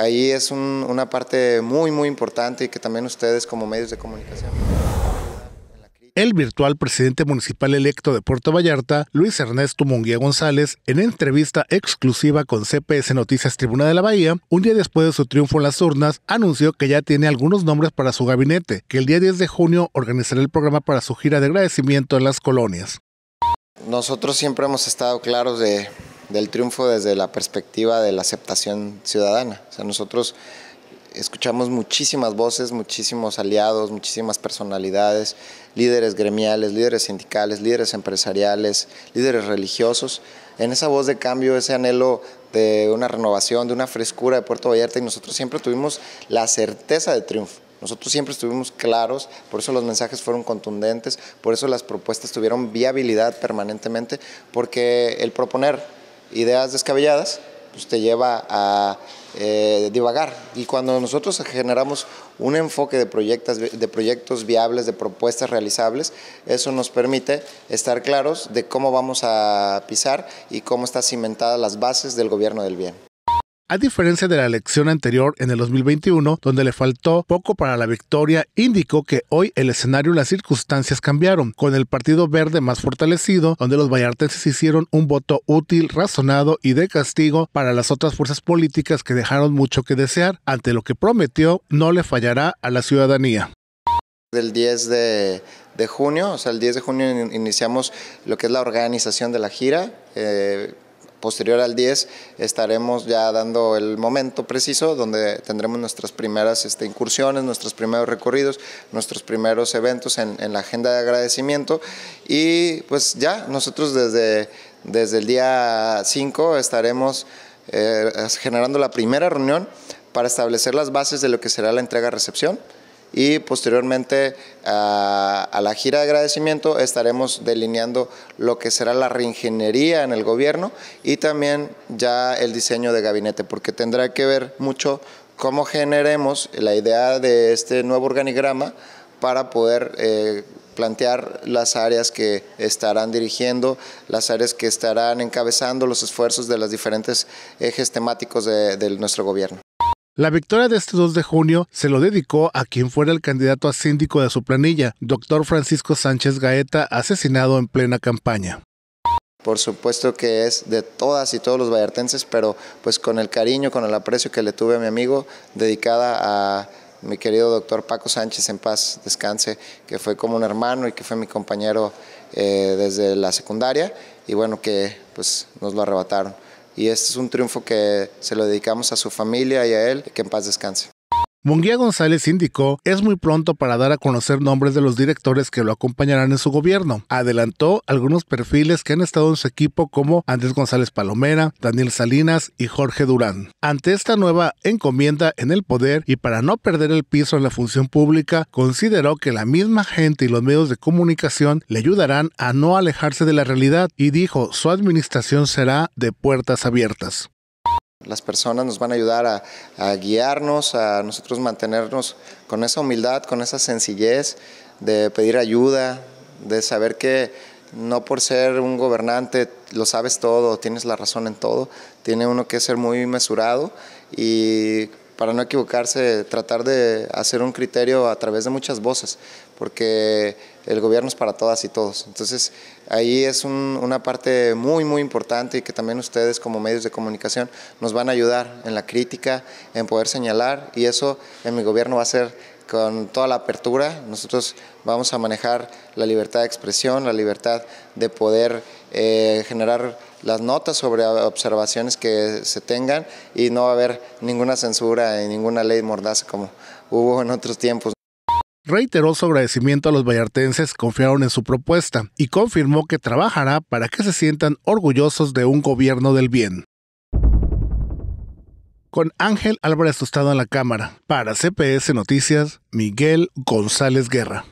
ahí es una parte muy, muy importante y que también ustedes como medios de comunicación. El virtual presidente municipal electo de Puerto Vallarta, Luis Ernesto Munguía González, en entrevista exclusiva con CPS Noticias Tribuna de la Bahía, un día después de su triunfo en las urnas, anunció que ya tiene algunos nombres para su gabinete, que el día 10 de junio organizará el programa para su gira de agradecimiento en las colonias. Nosotros siempre hemos estado claros de, del triunfo desde la perspectiva de la aceptación ciudadana. O sea, nosotros escuchamos muchísimas voces, muchísimos aliados, muchísimas personalidades, líderes gremiales, líderes sindicales, líderes empresariales, líderes religiosos. En esa voz de cambio, ese anhelo de una renovación, de una frescura de Puerto Vallarta y nosotros siempre tuvimos la certeza de triunfo. Nosotros siempre estuvimos claros, por eso los mensajes fueron contundentes, por eso las propuestas tuvieron viabilidad permanentemente, porque el proponer ideas descabelladas, pues, te lleva a eh, divagar. Y cuando nosotros generamos un enfoque de proyectos, de proyectos viables, de propuestas realizables, eso nos permite estar claros de cómo vamos a pisar y cómo están cimentadas las bases del gobierno del bien. A diferencia de la elección anterior en el 2021, donde le faltó poco para la victoria, indicó que hoy el escenario y las circunstancias cambiaron, con el Partido Verde más fortalecido, donde los vallartenses hicieron un voto útil, razonado y de castigo para las otras fuerzas políticas que dejaron mucho que desear, ante lo que prometió no le fallará a la ciudadanía. Del 10 de, junio, o sea, el 10 de junio iniciamos lo que es la organización de la gira. Eh, posterior al 10 estaremos ya dando el momento preciso donde tendremos nuestras primeras este, incursiones, nuestros primeros recorridos, nuestros primeros eventos en, la agenda de agradecimiento y pues ya nosotros desde, desde el día 5 estaremos eh, generando la primera reunión para establecer las bases de lo que será la entrega-recepción y posteriormente a, la gira de agradecimiento estaremos delineando lo que será la reingeniería en el gobierno y también ya el diseño de gabinete, porque tendrá que ver mucho cómo generemos la idea de este nuevo organigrama para poder eh, plantear las áreas que estarán dirigiendo, las áreas que estarán encabezando los esfuerzos de los diferentes ejes temáticos de nuestro gobierno. La victoria de este 2 de junio se lo dedicó a quien fuera el candidato a síndico de su planilla, doctor Francisco Sánchez Gaeta, asesinado en plena campaña. Por supuesto que es de todas y todos los vallartenses, pero pues con el cariño, con el aprecio que le tuve a mi amigo, dedicada a mi querido doctor Paco Sánchez en paz, descanse, que fue como un hermano y que fue mi compañero eh, desde la secundaria y bueno que pues nos lo arrebataron y este es un triunfo que se lo dedicamos a su familia y a él, que en paz descanse. Munguía González indicó, es muy pronto para dar a conocer nombres de los directores que lo acompañarán en su gobierno. Adelantó algunos perfiles que han estado en su equipo como Andrés González Palomera, Daniel Salinas y Jorge Durán. Ante esta nueva encomienda en el poder y para no perder el piso en la función pública, consideró que la misma gente y los medios de comunicación le ayudarán a no alejarse de la realidad y dijo su administración será de puertas abiertas. Las personas nos van a ayudar a, guiarnos, a nosotros mantenernos con esa humildad, con esa sencillez de pedir ayuda, de saber que no por ser un gobernante lo sabes todo, tienes la razón en todo, tiene uno que ser muy mesurado y para no equivocarse, tratar de hacer un criterio a través de muchas voces, porque el gobierno es para todas y todos. Entonces, ahí es una parte muy, muy importante y que también ustedes como medios de comunicación nos van a ayudar en la crítica, en poder señalar, y eso en mi gobierno va a ser con toda la apertura. Nosotros vamos a manejar la libertad de expresión, la libertad de poder eh, generar las notas sobre observaciones que se tengan y no va a haber ninguna censura y ninguna ley mordaza como hubo en otros tiempos. Reiteró su agradecimiento a los vallartenses, confiaron en su propuesta y confirmó que trabajará para que se sientan orgullosos de un gobierno del bien. Con Ángel Álvarez Tostado en la cámara, para CPS Noticias, Miguel González Guerra.